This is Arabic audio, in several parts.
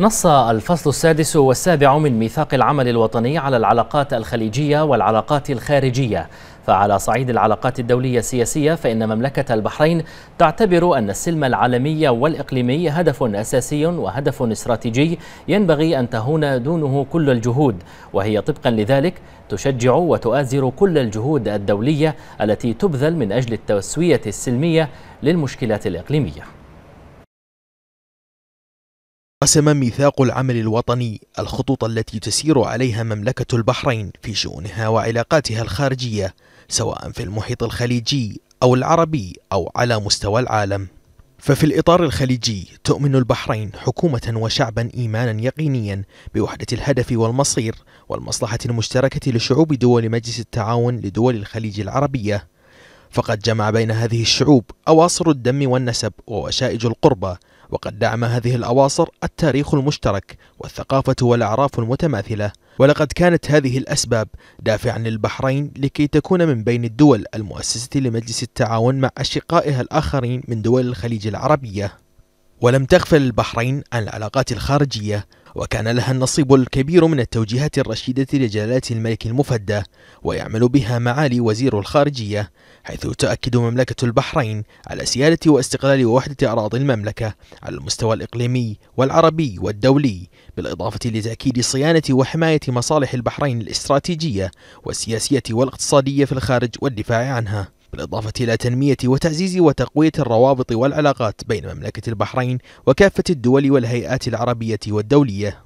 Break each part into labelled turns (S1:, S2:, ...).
S1: نص الفصل السادس والسابع من ميثاق العمل الوطني على العلاقات الخليجية والعلاقات الخارجية فعلى صعيد العلاقات الدولية السياسية فإن مملكة البحرين تعتبر أن السلم العالمي والإقليمي هدف أساسي وهدف استراتيجي ينبغي أن تهون دونه كل الجهود وهي طبقا لذلك تشجع وتؤازر كل الجهود الدولية التي تبذل من أجل التسوية السلمية للمشكلات الإقليمية
S2: قسم ميثاق العمل الوطني الخطوط التي تسير عليها مملكة البحرين في شؤونها وعلاقاتها الخارجية سواء في المحيط الخليجي أو العربي أو على مستوى العالم ففي الإطار الخليجي تؤمن البحرين حكومة وشعبا إيمانا يقينيا بوحدة الهدف والمصير والمصلحة المشتركة لشعوب دول مجلس التعاون لدول الخليج العربية فقد جمع بين هذه الشعوب أواصر الدم والنسب ووشائج القربة وقد دعم هذه الأواصر التاريخ المشترك والثقافة والأعراف المتماثلة ولقد كانت هذه الأسباب دافعا للبحرين لكي تكون من بين الدول المؤسسة لمجلس التعاون مع أشقائها الآخرين من دول الخليج العربية ولم تغفل البحرين عن العلاقات الخارجية وكان لها النصيب الكبير من التوجيهات الرشيدة لجلالة الملك المفدى ويعمل بها معالي وزير الخارجية حيث تؤكد مملكة البحرين على سيادة واستقلال ووحدة أراضي المملكة على المستوى الإقليمي والعربي والدولي بالإضافة لتأكيد صيانة وحماية مصالح البحرين الاستراتيجية والسياسية والاقتصادية في الخارج والدفاع عنها بالإضافة إلى تنمية وتعزيز وتقوية الروابط والعلاقات بين مملكة البحرين وكافة الدول والهيئات العربية والدولية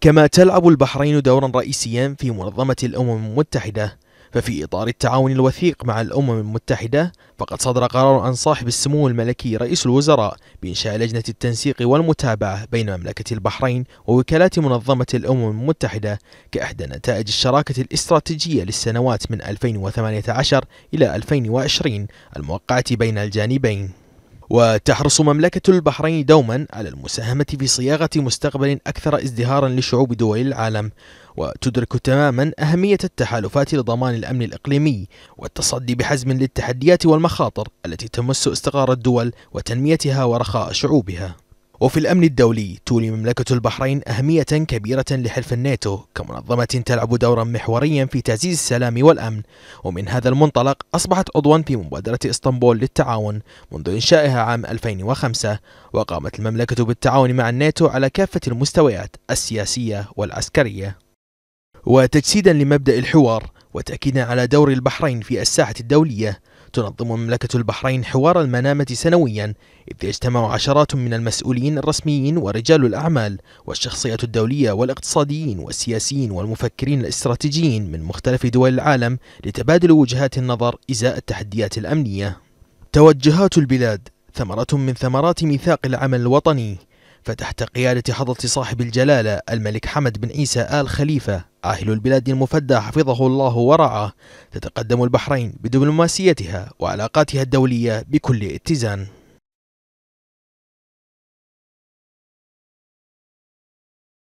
S2: كما تلعب البحرين دورا رئيسيا في منظمة الأمم المتحدة ففي إطار التعاون الوثيق مع الأمم المتحدة فقد صدر قرار عن صاحب السمو الملكي رئيس الوزراء بإنشاء لجنة التنسيق والمتابعة بين مملكة البحرين ووكالات منظمة الأمم المتحدة كإحدى نتائج الشراكة الاستراتيجية للسنوات من 2018 إلى 2020 الموقعة بين الجانبين وتحرص مملكة البحرين دوما على المساهمة في صياغة مستقبل أكثر ازدهارا لشعوب دول العالم وتدرك تماما أهمية التحالفات لضمان الأمن الإقليمي والتصدي بحزم للتحديات والمخاطر التي تمس استقرار الدول وتنميتها ورخاء شعوبها وفي الأمن الدولي تولي مملكة البحرين أهمية كبيرة لحلف الناتو كمنظمة تلعب دورا محوريا في تعزيز السلام والأمن ومن هذا المنطلق أصبحت عضوا في مبادرة إسطنبول للتعاون منذ إنشائها عام 2005 وقامت المملكة بالتعاون مع الناتو على كافة المستويات السياسية والعسكرية وتجسيدا لمبدأ الحوار وتأكيدا على دور البحرين في الساحة الدولية تنظم مملكة البحرين حوار المنامة سنويا إذ يجتمع عشرات من المسؤولين الرسميين ورجال الأعمال والشخصيات الدولية والاقتصاديين والسياسيين والمفكرين الاستراتيجيين من مختلف دول العالم لتبادل وجهات النظر إزاء التحديات الأمنية توجهات البلاد ثمرة من ثمرات ميثاق العمل الوطني فتحت قيادة حضرة صاحب الجلالة الملك حمد بن عيسى آل خليفة آهل البلاد المفدى حفظه الله ورعاه تتقدم البحرين بدبلوماسيتها وعلاقاتها الدولية بكل اتزان